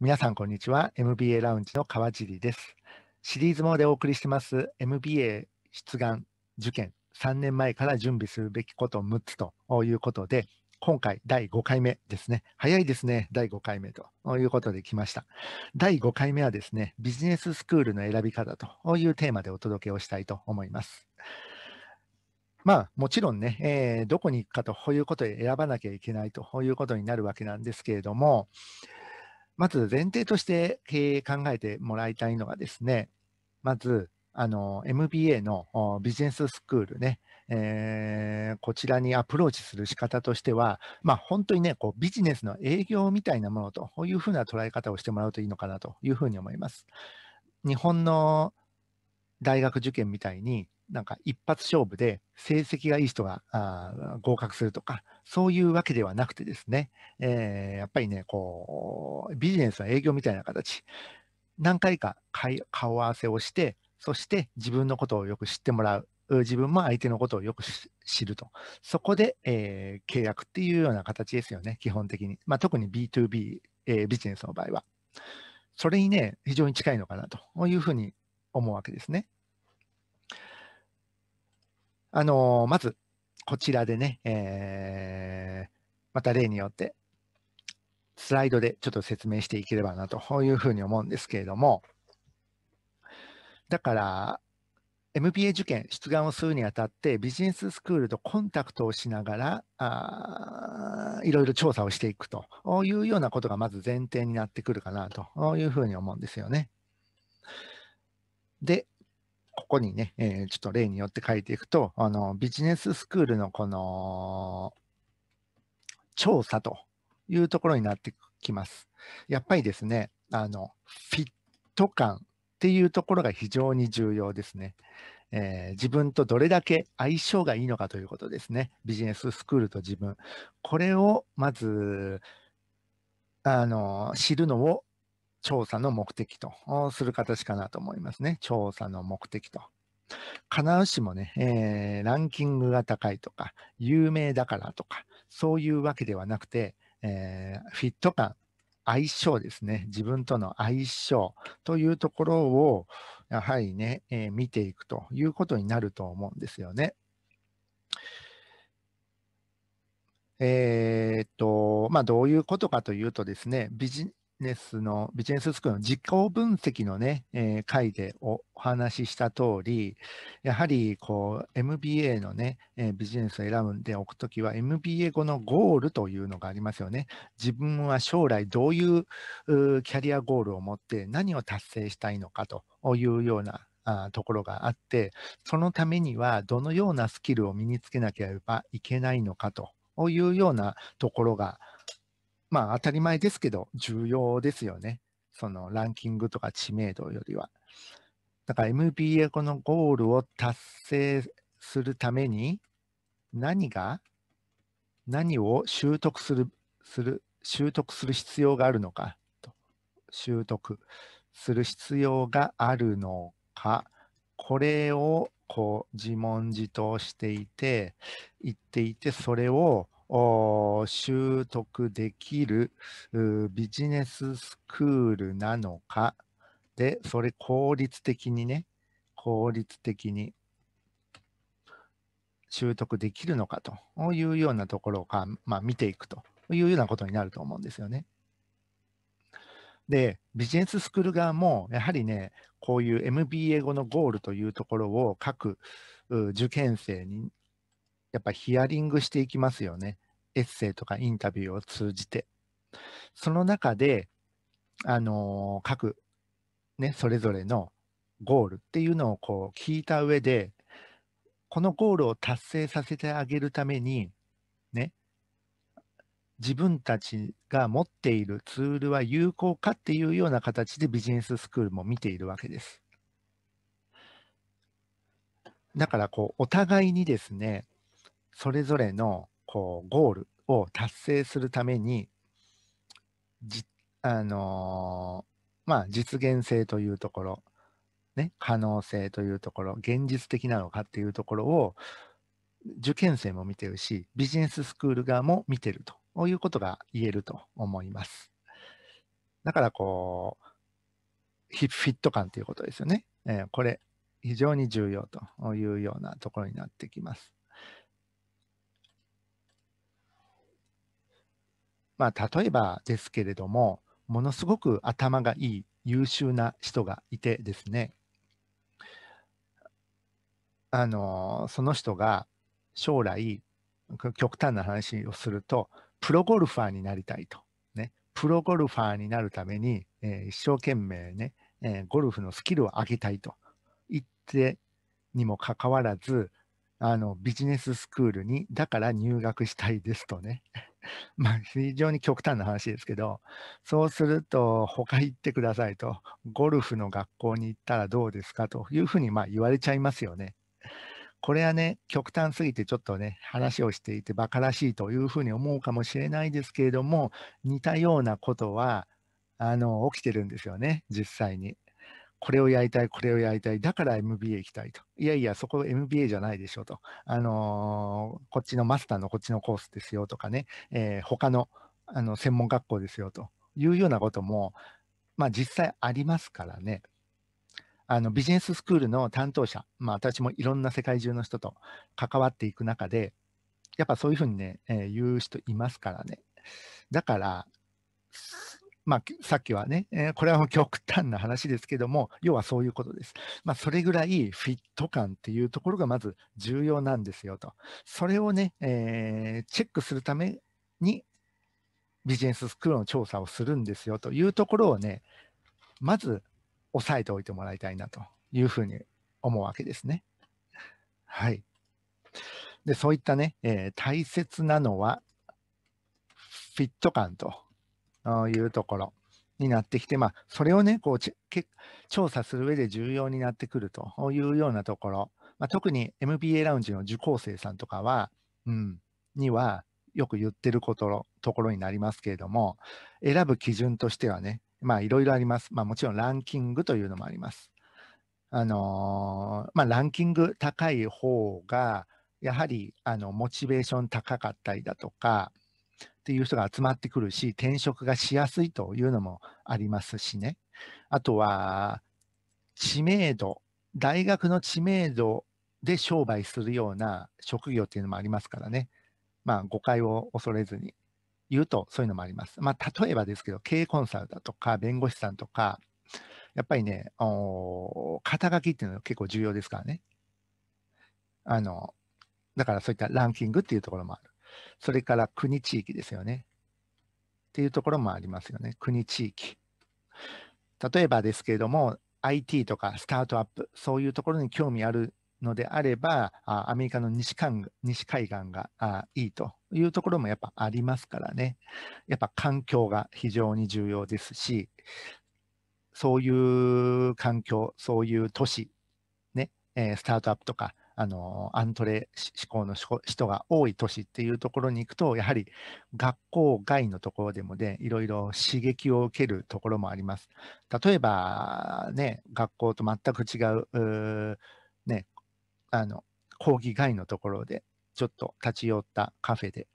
皆さんこんにちは MBA ラウンジの川尻ですシリーズもでお送りしてます MBA 出願受験3年前から準備するべきこと6つということで今回第5回目ですね。早いですね。第5回目ということで来ました。第5回目はですね、ビジネススクールの選び方というテーマでお届けをしたいと思います。まあ、もちろんね、えー、どこに行くかということで選ばなきゃいけないということになるわけなんですけれども、まず前提として考えてもらいたいのがですね、まず、あの、MBA のビジネススクールね、えー、こちらにアプローチする仕方としては、まあ、本当にね、こうビジネスの営業みたいなものというふうな捉え方をしてもらうといいのかなというふうに思います。日本の大学受験みたいに、なんか一発勝負で成績がいい人が合格するとか、そういうわけではなくてですね、えー、やっぱりね、こう、ビジネスは営業みたいな形、何回か顔合わせをして、そして自分のことをよく知ってもらう。自分も相手のことをよく知ると。そこで、えー、契約っていうような形ですよね、基本的に。まあ、特に B2B、えー、ビジネスの場合は。それにね、非常に近いのかなというふうに思うわけですね。あのー、まず、こちらでね、えー、また例によって、スライドでちょっと説明していければなというふうに思うんですけれども、だから、MBA 受験、出願をするにあたって、ビジネススクールとコンタクトをしながら、あいろいろ調査をしていくというようなことがまず前提になってくるかなというふうに思うんですよね。で、ここにね、えー、ちょっと例によって書いていくと、あのビジネススクールのこの調査というところになってきます。やっぱりですね、あのフィット感っていうところが非常に重要ですね。えー、自分とどれだけ相性がいいのかということですね。ビジネススクールと自分。これをまず、あの知るのを調査の目的とする形かなと思いますね。調査の目的と。必ずしもね、えー、ランキングが高いとか、有名だからとか、そういうわけではなくて、えー、フィット感、相性ですね、自分との相性というところを、やはりね、えー、見ていくということになると思うんですよね。えー、っと、まあ、どういうことかというとですね、ビジネスの、ビジネススクールの実行分析のね、えー、回でお話しした通り、やはりこう MBA のね、えー、ビジネスを選んでおくときは MBA 後のゴールというのがありますよね。自分は将来どういうキャリアゴールを持って何を達成したいのかというようなあところがあって、そのためにはどのようなスキルを身につけなければいけないのかというようなところがまあ当たり前ですけど重要ですよね。そのランキングとか知名度よりは。だから MBA このゴールを達成するために何が何を習得するする習得する必要があるのかと習得する必要があるのかこれをこう自問自答していて言っていてそれを習得できるビジネススクールなのかで、それ効率的にね、効率的に習得できるのかというようなところをまあ、見ていくというようなことになると思うんですよね。で、ビジネススクール側も、やはりね、こういう MBA 後のゴールというところを各受験生にやっぱヒアリングしていきますよね。エッセイとかインタビューを通じて。その中で、あのー、各、ね、それぞれのゴールっていうのをこう聞いた上で、このゴールを達成させてあげるために、ね、自分たちが持っているツールは有効かっていうような形でビジネススクールも見ているわけです。だからこう、お互いにですね、それぞれのこうゴールを達成するためにじ、あのー、まあ、実現性というところ、ね、可能性というところ現実的なのかっていうところを受験生も見てるしビジネススクール側も見てるということが言えると思います。だからこうフィット感ということですよね。えー、これ非常に重要というようなところになってきます。まあ、例えばですけれども、ものすごく頭がいい優秀な人がいてですね、あのその人が将来、極端な話をすると、プロゴルファーになりたいと。ね、プロゴルファーになるために、えー、一生懸命ね、えー、ゴルフのスキルを上げたいと言ってにもかかわらず、あのビジネススクールにだから入学したいですとね まあ、非常に極端な話ですけど、そうすると、他行ってくださいと、ゴルフの学校に行ったらどうですかというふうにまあ言われちゃいますよね。これはね、極端すぎてちょっとね、話をしていて馬鹿らしいというふうに思うかもしれないですけれども、似たようなことは、あの、起きてるんですよね、実際に。これをやりたい、これをやりたい、だから MBA 行きたいと。いやいや、そこ MBA じゃないでしょと。あのー、こっちのマスターのこっちのコースですよとかね、えー、他のあの専門学校ですよというようなことも、まあ実際ありますからね。あのビジネススクールの担当者、まあ私もいろんな世界中の人と関わっていく中で、やっぱそういうふうにね、えー、言う人いますからね。だから、まあ、さっきはね、えー、これは極端な話ですけども、要はそういうことです。まあ、それぐらいフィット感っていうところがまず重要なんですよと。それをね、えー、チェックするためにビジネススクールの調査をするんですよというところをね、まず押さえておいてもらいたいなというふうに思うわけですね。はい。で、そういったね、えー、大切なのは、フィット感というところになってきて、まあ、それをね、こう調査する上で重要になってくるというようなところ、まあ、特に MBA ラウンジの受講生さんとかは、うん、にはよく言ってることところになりますけれども、選ぶ基準としてはね、まあ、いろいろあります。まあ、もちろんランキングというのもあります。あのー、まあ、ランキング高い方が、やはりあのモチベーション高かったりだとか、っていう人が集まってくるし、転職がしやすいというのもありますしね。あとは、知名度、大学の知名度で商売するような職業っていうのもありますからね。まあ、誤解を恐れずに言うと、そういうのもあります。まあ、例えばですけど、経営コンサルだとか、弁護士さんとか、やっぱりね、肩書きっていうのは結構重要ですからね。あの、だからそういったランキングっていうところもある。それから国地域ですよね。っていうところもありますよね。国地域。例えばですけれども、IT とかスタートアップ、そういうところに興味あるのであれば、あアメリカの西海西海岸があいいというところもやっぱありますからね。やっぱ環境が非常に重要ですし、そういう環境、そういう都市、ね、えスタートアップとか、あのアントレ志向の人が多い都市っていうところに行くとやはり学校外のところでもねいろいろ刺激を受けるところもあります例えばね学校と全く違うねあの講義外のところでちょっと立ち寄ったカフェで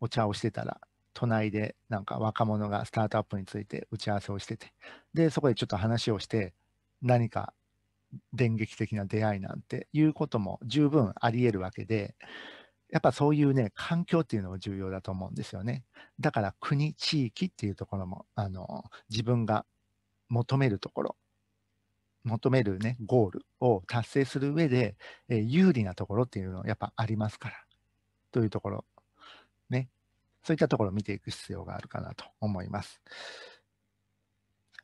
お茶をしてたら隣でなんか若者がスタートアップについて打ち合わせをしててでそこでちょっと話をして何か電撃的な出会いなんていうことも十分あり得るわけで、やっぱそういうね、環境っていうのも重要だと思うんですよね。だから国、地域っていうところも、あの、自分が求めるところ、求めるね、ゴールを達成する上で、えー、有利なところっていうのはやっぱありますから、というところ、ね、そういったところを見ていく必要があるかなと思います。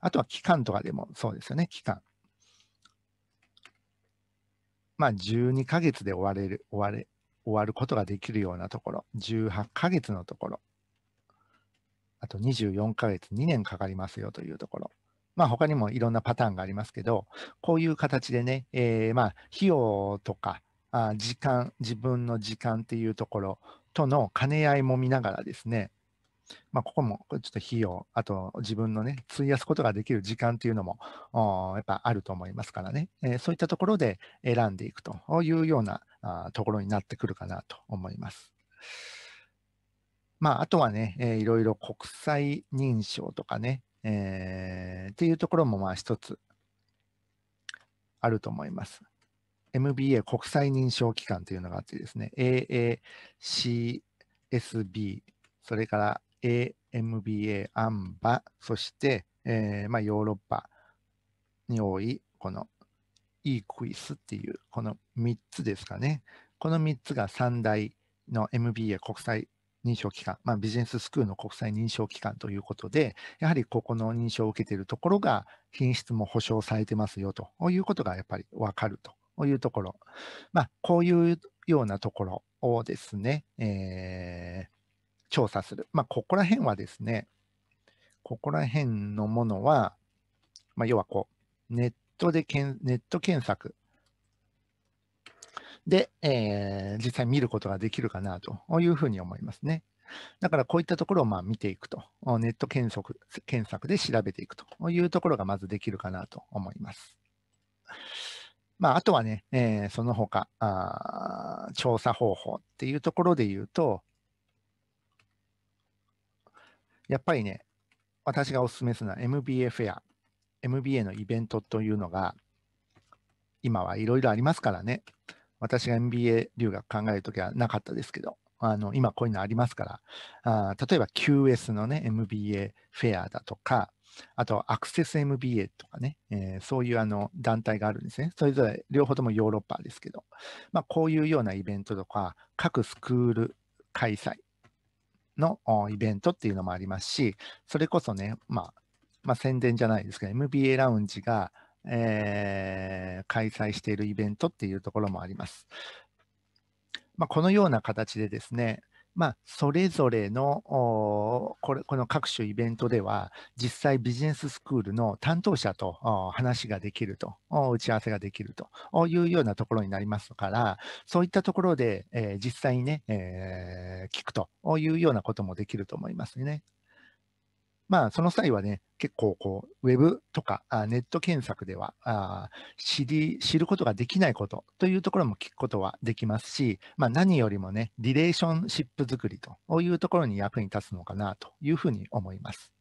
あとは期間とかでもそうですよね、期間。まあ、12ヶ月で終われる終われ終わることができるようなところ、18ヶ月のところ、あと24ヶ月、2年かかりますよというところ。まあ、他にもいろんなパターンがありますけど、こういう形でね、えー、まあ費用とかあ時間、自分の時間っていうところとの兼ね合いも見ながらですね、まあ、ここもちょっと費用、あと自分のね、費やすことができる時間というのも、やっぱあると思いますからね、えー、そういったところで選んでいくというようなあところになってくるかなと思います。まあ、あとはね、えー、いろいろ国際認証とかね、えー、っていうところもまあ一つあると思います。MBA 国際認証機関というのがあってですね、AACSB、それから AMBA、アンバ、そして、えー、まあ、ヨーロッパに多いこの e クイスっていうこの3つですかね。この3つが3大の MBA 国際認証機関、まあ、ビジネススクールの国際認証機関ということで、やはりここの認証を受けているところが品質も保証されてますよということがやっぱりわかるというところ。まあ、こういうようなところをですね、えー、調査する。まあ、ここら辺はですね、ここら辺のものは、まあ、要はこう、ネットでけん、ネット検索で、えー、実際見ることができるかなというふうに思いますね。だからこういったところをまあ見ていくと、ネット検索検索で調べていくというところがまずできるかなと思います。まあ、あとはね、えー、その他あ、調査方法っていうところで言うと、やっぱりね、私がお勧めするのは MBA フェア、MBA のイベントというのが、今はいろいろありますからね。私が MBA 留学考えるときはなかったですけど、あの今こういうのありますから、あ例えば QS のね、MBA フェアだとか、あとアクセス MBA とかね、えー、そういうあの団体があるんですね。それぞれ両方ともヨーロッパですけど、まあ、こういうようなイベントとか、各スクール開催のイベントっていうのもありますし、それこそね、まあ、まあ、宣伝じゃないですけど、MBA ラウンジが、えー、開催しているイベントっていうところもあります。まあ、このような形でですね、まあ、それぞれのこれこの各種イベントでは実際ビジネススクールの担当者と話ができると打ち合わせができるというようなところになりますからそういったところで、えー、実際にね、えー、聞くというようなこともできると思いますね。まあ、その際はね、結構こう、ウェブとかあネット検索ではあ知り、知ることができないことというところも聞くことはできますし、まあ、何よりもね、リレーションシップ作りというところに役に立つのかなというふうに思います。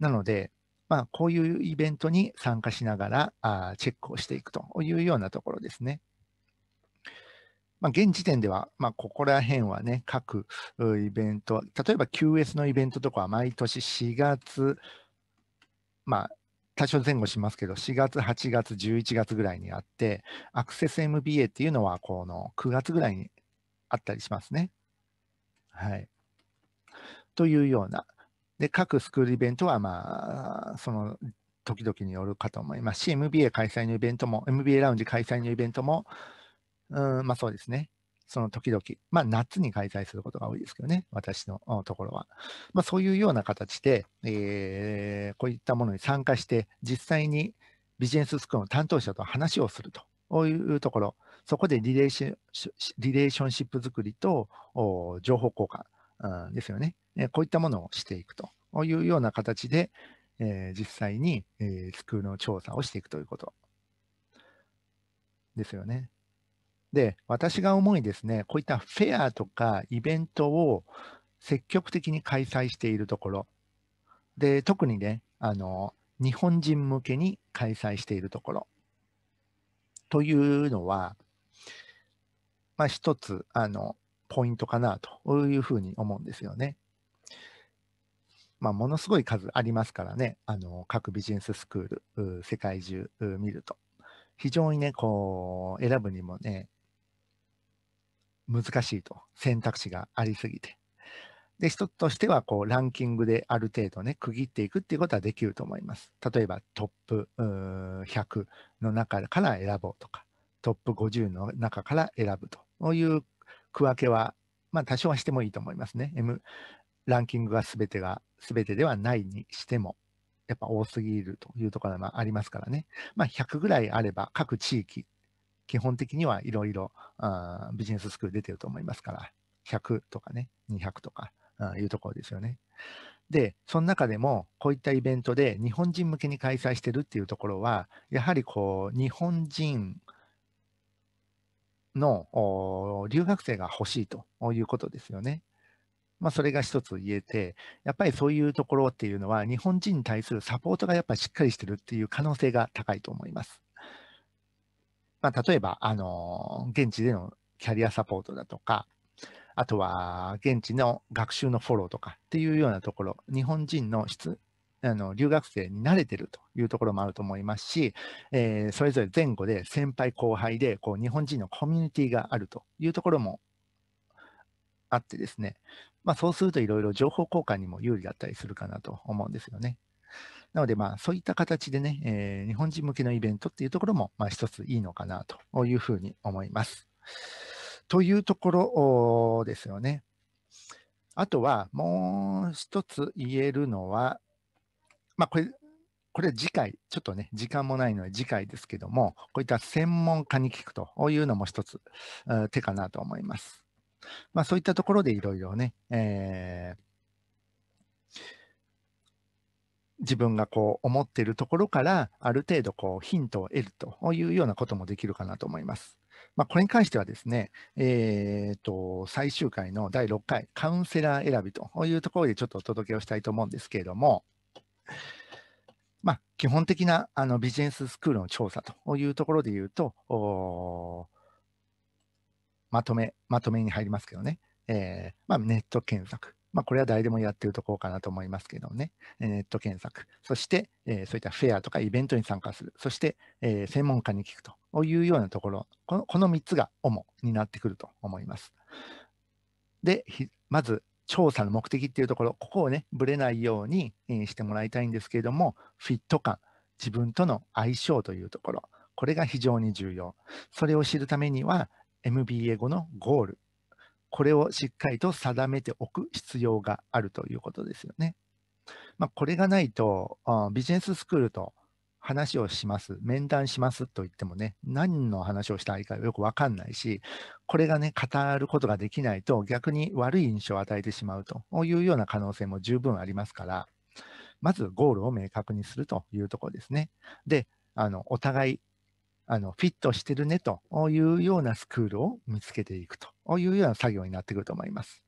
なので、まあ、こういうイベントに参加しながらあチェックをしていくというようなところですね。まあ、現時点では、まあ、ここら辺はね、各イベント、例えば QS のイベントとかは毎年4月、まあ、多少前後しますけど、4月、8月、11月ぐらいにあって、アクセス MBA っていうのは、この9月ぐらいにあったりしますね。はい。というような。で、各スクールイベントは、まあ、その時々によるかと思いますし、MBA 開催のイベントも、MBA ラウンジ開催のイベントも、うん、まあそうですね。その時々、まあ夏に開催することが多いですけどね、私のところは。まあそういうような形で、えー、こういったものに参加して、実際にビジネススクールの担当者と話をするというところ、そこでリレーシリレーションシップ作りと情報交換、うん、ですよね。こういったものをしていくというような形で、えー、実際に、えー、スクールの調査をしていくということですよね。で、私が思いですね、こういったフェアとかイベントを積極的に開催しているところ、で、特にね、あの、日本人向けに開催しているところ、というのは、まあ一つ、あの、ポイントかなというふうに思うんですよね。まあ、ものすごい数ありますからね、あの、各ビジネススクール、世界中見ると。非常にね、こう、選ぶにもね、難しいと、選択肢がありすぎて。で、人としては、こう、ランキングである程度ね、区切っていくっていうことはできると思います。例えば、トップ100の中から選ぼうとか、トップ50の中から選ぶという区分けは、まあ、多少はしてもいいと思いますね。M、ランキングが全てが、全てではないにしても、やっぱ多すぎるというところもありますからね。まあ、100ぐらいあれば、各地域基本的にはいろいろビジネススクール出てると思いますから、100とかね、200とかいうところですよね。で、その中でも、こういったイベントで日本人向けに開催してるっていうところは、やはりこう、日本人の留学生が欲しいということですよね。まあ、それが一つ言えて、やっぱりそういうところっていうのは、日本人に対するサポートがやっぱりしっかりしてるっていう可能性が高いと思います。まあ、例えば、あの現地でのキャリアサポートだとか、あとは現地の学習のフォローとかっていうようなところ、日本人の質、あの留学生に慣れてるというところもあると思いますし、えー、それぞれ前後で先輩後輩でこう日本人のコミュニティがあるというところもあってですね、まあ、そうするといろいろ情報交換にも有利だったりするかなと思うんですよね。なので、まあ、そういった形でね、えー、日本人向けのイベントっていうところも、まあ、一ついいのかなというふうに思います。というところですよね。あとは、もう一つ言えるのは、まあ、これ、これ次回、ちょっとね、時間もないので次回ですけども、こういった専門家に聞くというのも一つ手かなと思います。まあ、そういったところでいろいろね、えー自分がこう思っているところからある程度こうヒントを得るというようなこともできるかなと思います。まあ、これに関してはですね、えーと、最終回の第6回カウンセラー選びというところでちょっとお届けをしたいと思うんですけれども、まあ、基本的なあのビジネススクールの調査というところで言うと、まとめ、まとめに入りますけどね、えーまあ、ネット検索、まあ、これは誰でもやってるところかなと思いますけどね、ネット検索、そして、えー、そういったフェアとかイベントに参加する、そして、えー、専門家に聞くというようなところ、このこの3つが主になってくると思います。で、まず、調査の目的っていうところ、ここをね、ぶれないようにしてもらいたいんですけれども、フィット感、自分との相性というところ、これが非常に重要。それを知るためには、MBA 後のゴールこれをしっかりと定めておく必要があるということですよね。まあ、これがないとビジネススクールと話をします、面談しますと言ってもね、何の話をしたいかよくわかんないし、これがね、語ることができないと逆に悪い印象を与えてしまうというような可能性も十分ありますから、まずゴールを明確にするというところですね。で、あのお互いあのフィットしてるねというようなスクールを見つけていくというような作業になってくると思います。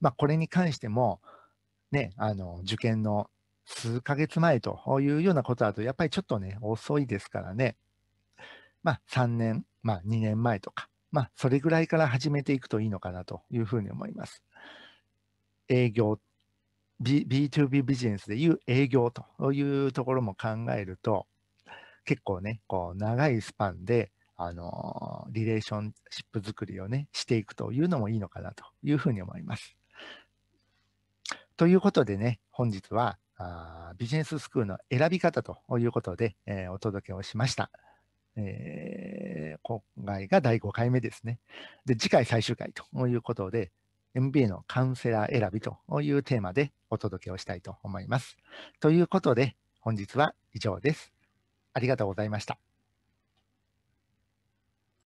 まあ、これに関しても、ね、あの受験の数ヶ月前というようなことだと、やっぱりちょっとね、遅いですからね、まあ、3年、まあ、2年前とか、まあ、それぐらいから始めていくといいのかなというふうに思います。営業、B、B2B ビジネスでいう営業というところも考えると、結構ね、こう長いスパンであの、リレーションシップ作りをね、していくというのもいいのかなというふうに思います。ということでね、本日はあビジネススクールの選び方ということで、えー、お届けをしました。えー、今回が第5回目ですね。で、次回最終回ということで、MBA のカウンセラー選びというテーマでお届けをしたいと思います。ということで、本日は以上です。ありがとうございました。